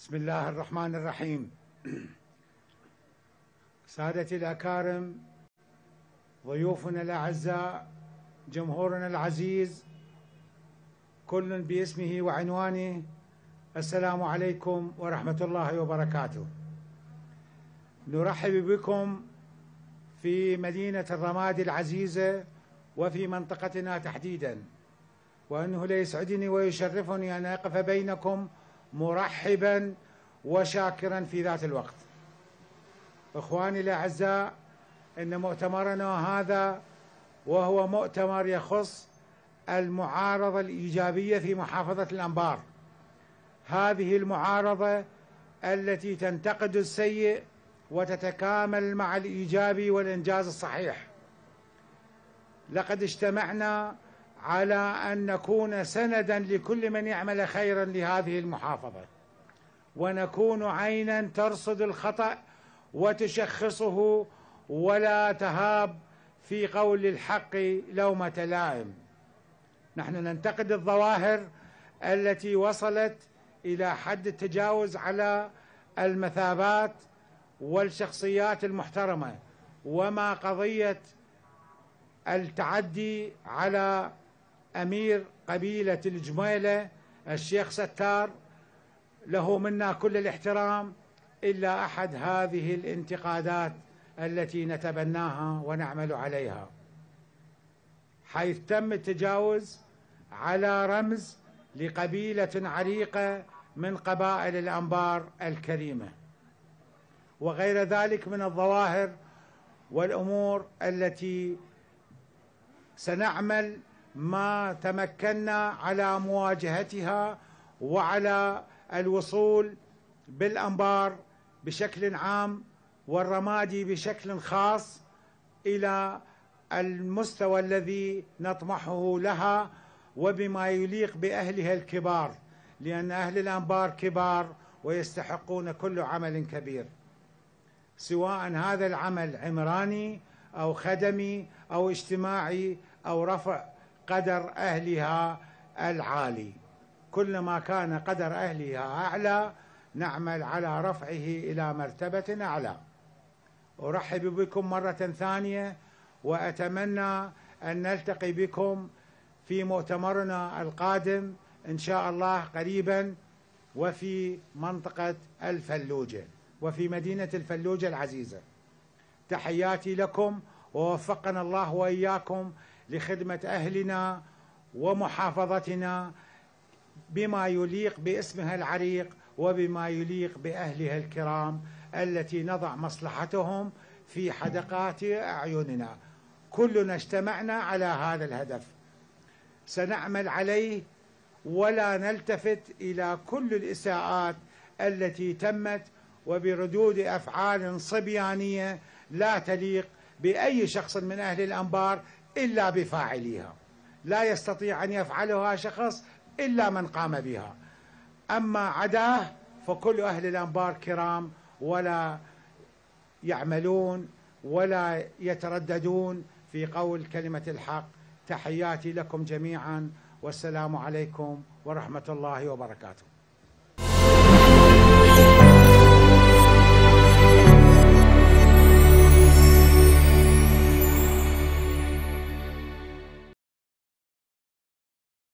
بسم الله الرحمن الرحيم سادتي الأكارم ضيوفنا الأعزاء جمهورنا العزيز كل باسمه وعنوانه السلام عليكم ورحمة الله وبركاته نرحب بكم في مدينة الرماد العزيزة وفي منطقتنا تحديدا وأنه ليسعدني ويشرفني أن أقف بينكم مرحبا وشاكرا في ذات الوقت اخواني الاعزاء ان مؤتمرنا هذا وهو مؤتمر يخص المعارضه الايجابيه في محافظه الانبار هذه المعارضه التي تنتقد السيء وتتكامل مع الايجابي والانجاز الصحيح لقد اجتمعنا على أن نكون سندا لكل من يعمل خيرا لهذه المحافظة ونكون عينا ترصد الخطأ وتشخصه ولا تهاب في قول الحق لومة لائم نحن ننتقد الظواهر التي وصلت إلى حد التجاوز على المثابات والشخصيات المحترمة وما قضية التعدي على أمير قبيلة الجميلة الشيخ ستار له منا كل الاحترام إلا أحد هذه الانتقادات التي نتبناها ونعمل عليها حيث تم التجاوز على رمز لقبيلة عريقة من قبائل الأنبار الكريمة وغير ذلك من الظواهر والأمور التي سنعمل ما تمكنا على مواجهتها وعلى الوصول بالانبار بشكل عام والرمادي بشكل خاص الى المستوى الذي نطمحه لها وبما يليق باهلها الكبار لان اهل الانبار كبار ويستحقون كل عمل كبير سواء هذا العمل عمراني او خدمي او اجتماعي او رفع قدر أهلها العالي كلما كان قدر أهلها أعلى نعمل على رفعه إلى مرتبة أعلى أرحب بكم مرة ثانية وأتمنى أن نلتقي بكم في مؤتمرنا القادم إن شاء الله قريبا وفي منطقة الفلوجة وفي مدينة الفلوجة العزيزة تحياتي لكم ووفقنا الله وإياكم لخدمة أهلنا ومحافظتنا بما يليق باسمها العريق وبما يليق بأهلها الكرام التي نضع مصلحتهم في حدقات أعيننا كلنا اجتمعنا على هذا الهدف سنعمل عليه ولا نلتفت إلى كل الإساءات التي تمت وبردود أفعال صبيانية لا تليق بأي شخص من أهل الأنبار إلا بفاعليها لا يستطيع أن يفعلها شخص إلا من قام بها أما عداه فكل أهل الأنبار كرام ولا يعملون ولا يترددون في قول كلمة الحق تحياتي لكم جميعا والسلام عليكم ورحمة الله وبركاته